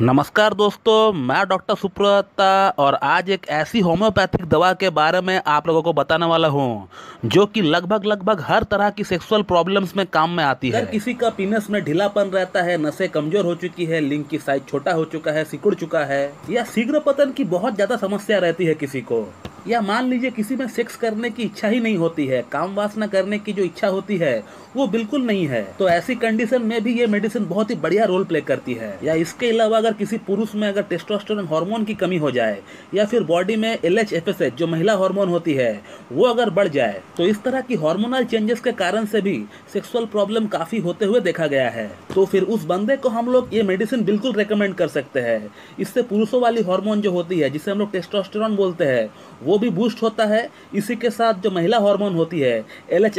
नमस्कार दोस्तों मैं डॉक्टर सुप्रता और आज एक ऐसी होम्योपैथिक दवा के बारे में आप लोगों को बताने वाला हूँ जो कि लगभग लगभग हर तरह की सेक्सुअल प्रॉब्लम्स में काम में आती है किसी का पीनस में ढीलापन रहता है नशे कमजोर हो चुकी है लिंग की साइज छोटा हो चुका है सिकुड़ चुका है या शीघ्र पतन की बहुत ज्यादा समस्या रहती है किसी को या मान लीजिए किसी में सेक्स करने की इच्छा ही नहीं होती है काम वासना करने की जो इच्छा होती है वो बिल्कुल नहीं है तो ऐसी कंडीशन में भी ये मेडिसिन बहुत ही बढ़िया रोल प्ले करती है या इसके अलावा अगर किसी पुरुष में अगर टेस्टोस्टेरोन हार्मोन की कमी हो जाए या फिर बॉडी में एल एच जो महिला हार्मोन होती है वो अगर बढ़ जाए तो इस तरह की हार्मोनल चेंजेस के कारण से भी सेक्सुअल प्रॉब्लम काफी होते हुए देखा गया है तो फिर उस बंदे को हम लोग ये मेडिसिन बिल्कुल रिकमेंड कर सकते हैं इससे पुरुषों वाली हार्मोन जो होती है जिसे हम लोग टेस्टोस्टेरोन बोलते हैं वो भी बूस्ट होता है इसी के साथ जो महिला हार्मोन होती है एल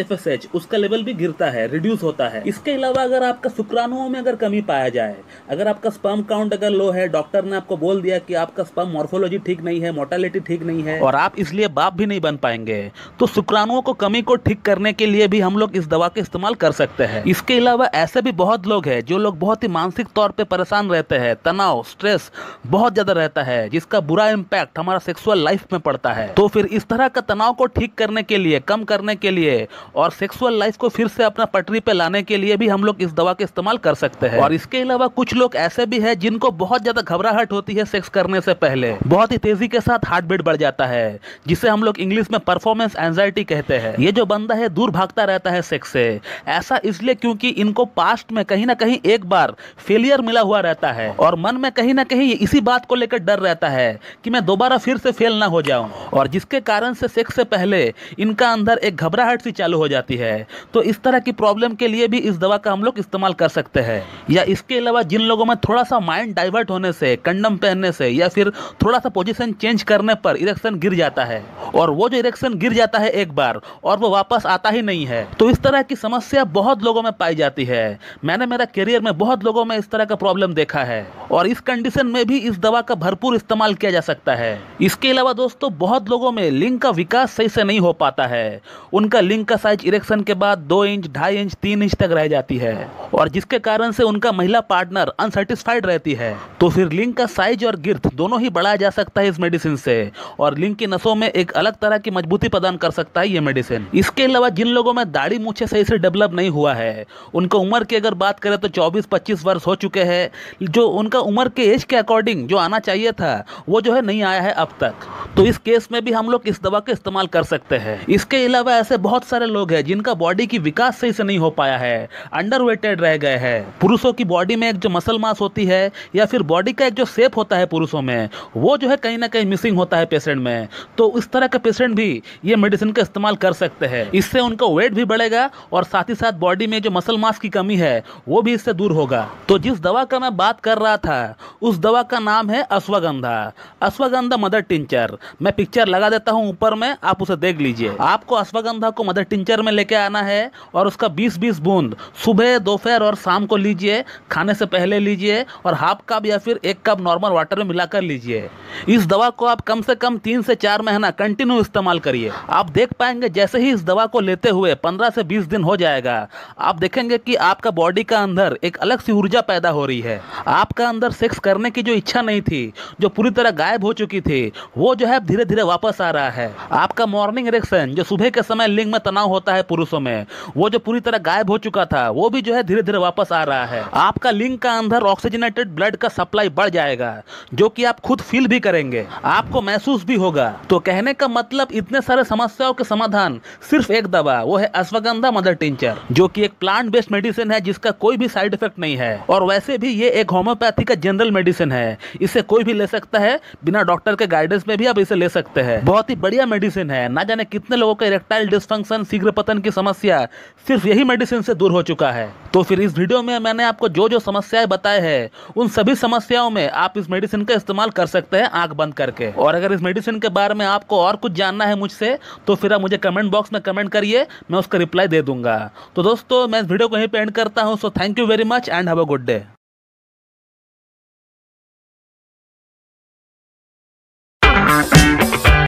उसका लेवल भी गिरता है रिड्यूस होता है इसके अलावा अगर आपका शुक्राणुओं में अगर कमी पाया जाए अगर आपका स्पर्म काउंट अगर लो है डॉक्टर ने आपको बोल दिया कि आपका स्पर्म मॉर्फोलॉजी ठीक नहीं है मोर्टालिटी ठीक नहीं है और आप इसलिए बाप भी नहीं बन पाएंगे तो शुक्राणुओं को कमी को ठीक करने के लिए भी हम लोग इस दवा का इस्तेमाल कर सकते हैं इसके अलावा ऐसे भी बहुत लोग हैं जो लोग बहुत ही मानसिक तौर पर परेशान रहते हैं तनाव स्ट्रेस बहुत ज़्यादा रहता है जिसका बुरा इम्पैक्ट हमारा सेक्सुअल लाइफ में पड़ता है है तो फिर इस तरह का तनाव को ठीक करने के लिए कम करने के लिए और सेक्सुअल लाइफ को फिर से अपना पटरी पे लाने के लिए भी हम लोग इस दवा का इस्तेमाल कर सकते हैं और इसके अलावा कुछ लोग ऐसे भी है जिनको बहुत ज्यादा घबराहट होती है सेक्स करने से पहले बहुत ही तेजी के साथ हार्ट बीट बढ़ जाता है जिसे हम लोग इंग्लिश में परफॉर्मेंस एंजाइटी कहते हैं ये जो बंदा है दूर भागता रहता है सेक्स से ऐसा इसलिए क्योंकि इनको पास्ट में कहीं ना कहीं एक बार फेलियर मिला हुआ रहता है और मन में कहीं ना कहीं इसी बात को लेकर डर रहता है कि मैं दोबारा फिर से फेल ना हो जाऊं और जिसके कारण से सेक्स से पहले इनका अंदर एक घबराहट सी चालू हो जाती है तो इस तरह की प्रॉब्लम के लिए भी इस दवा का हम लोग इस्तेमाल कर सकते हैं या इसके अलावा जिन लोगों में थोड़ा सा माइंड डाइवर्ट होने से कंडम पहनने से या फिर थोड़ा सा पोजिशन चेंज करने पर इरेक्शन गिर जाता है और वो जो इरेक्शन गिर जाता है एक बार और वो वापस आता ही नहीं है तो इस तरह की समस्या बहुत लोगों में पाई जाती है मैंने मेरा करियर में बहुत लोगों में इस तरह का प्रॉब्लम देखा है और इस कंडीशन में भी इस दवा का भरपूर इस्तेमाल किया जा सकता है इसके अलावा दोस्तों बहुत लोगों में लिंग का विकास सही से नहीं हो पाता है उनका लिंग का साइज इरेक्शन के बाद दो इंच ढाई इंच तीन इंच तक रह जाती है और जिसके कारण से उनका महिला पार्टनर अनसेटिस्फाइड रहती है तो फिर लिंग का साइज और गिर्थ दोनों ही बढ़ाया जा सकता है इस मेडिसिन से और लिंग की नसों में एक अलग तरह की मजबूती प्रदान कर सकता है ये मेडिसिन इसके अलावा जिन लोगों में दाढ़ी मूछे सही से डेवलप नहीं हुआ है उनको उम्र की अगर बात करें तो चौबीस पच्चीस वर्ष हो चुके हैं जो उनका उम्र के एज के अकॉर्डिंग जो आना चाहिए था वो जो है नहीं आया है अब तक तो इस केस में भी हम लोग इस दवा का इस्तेमाल कर सकते हैं इसके अलावा ऐसे बहुत सारे लोग हैं जिनका बॉडी की विकास सही से नहीं हो पाया है अंडर लिमिटेड रह गए हैं पुरुषों की बॉडी में एक जो मसल मास होती है या फिर बॉडी का एक जो सेप होता है पुरुषों में वो जो है कहीं ना कहीं मिसिंग होता है पेशेंट में तो इस तरह के पेशेंट भी ये मेडिसिन का इस्तेमाल कर सकते हैं इससे उनका वेट भी बढ़ेगा और साथ ही साथ बॉडी में जो मसल मास की कमी है वो भी इससे दूर होगा तो जिस दवा का मैं बात कर रहा था उस दवा का नाम है अश्वगंधा अश्वगंधा मदर टिंचर मैं पिक्चर लगा देता हूँ ऊपर में आप उसे देख लीजिए आपको अश्वगंधा को मदर टिंचर में लेके आना है और उसका बीस बीस बूंद सुबह दोपहर दोपहर और शाम को लीजिए खाने से पहले लीजिए और हाफ कप या फिर एक कप नॉर्मल वाटर में मिलाकर लीजिए इस दवा को आप कम से कम तीन से चार महीना कंटिन्यू इस्तेमाल करिए आप देख पाएंगे जैसे ही इस दवा को लेते हुए पंद्रह से बीस दिन हो जाएगा आप देखेंगे कि आपका बॉडी का अंदर एक अलग सी ऊर्जा पैदा हो रही है आपका अंदर सेक्स करने की जो इच्छा नहीं थी जो पूरी तरह गायब हो चुकी थी वो जो है धीरे धीरे वापस आ रहा है आपका मॉर्निंग इरेक्शन जो सुबह के समय लिंग में तनाव होता है पुरुषों में वो जो पूरी तरह गायब हो चुका था वो भी जो है धीरे धीरे धीरे वापस आ रहा है आपका लिंग का अंदर ऑक्सीजनेटेड ब्लड का सप्लाई बढ़ जाएगा जो कि आप खुद फील भी करेंगे आपको महसूस भी होगा तो कहने का मतलब इतने सारे समस्याओं के समाधान सिर्फ एक दवा वो है अश्वगंधा मदर टिंचर जो कि एक प्लांट बेस्ड मेडिसिन है जिसका कोई भी साइड इफेक्ट नहीं है और वैसे भी ये एक होम्योपैथी का जनरल मेडिसिन है इसे कोई भी ले सकता है बिना डॉक्टर के गाइडेंस में भी आप इसे ले सकते हैं बहुत ही बढ़िया मेडिसिन है ना जाने कितने लोगों का इरेक्टाइल डिस्फंक्शन शीघ्र पतन की समस्या सिर्फ यही मेडिसिन से दूर हो चुका है तो फिर इस वीडियो में मैंने आपको जो जो समस्याएं बताए हैं उन सभी समस्याओं में आप इस मेडिसिन का इस्तेमाल कर सकते हैं आंख बंद करके और अगर इस मेडिसिन के बारे में आपको और कुछ जानना है मुझसे तो फिर आप मुझे कमेंट बॉक्स में कमेंट करिए मैं उसका रिप्लाई दे दूंगा तो दोस्तों मैं इस वीडियो को यहीं पे एंड करता हूँ so thank you very much and have a good day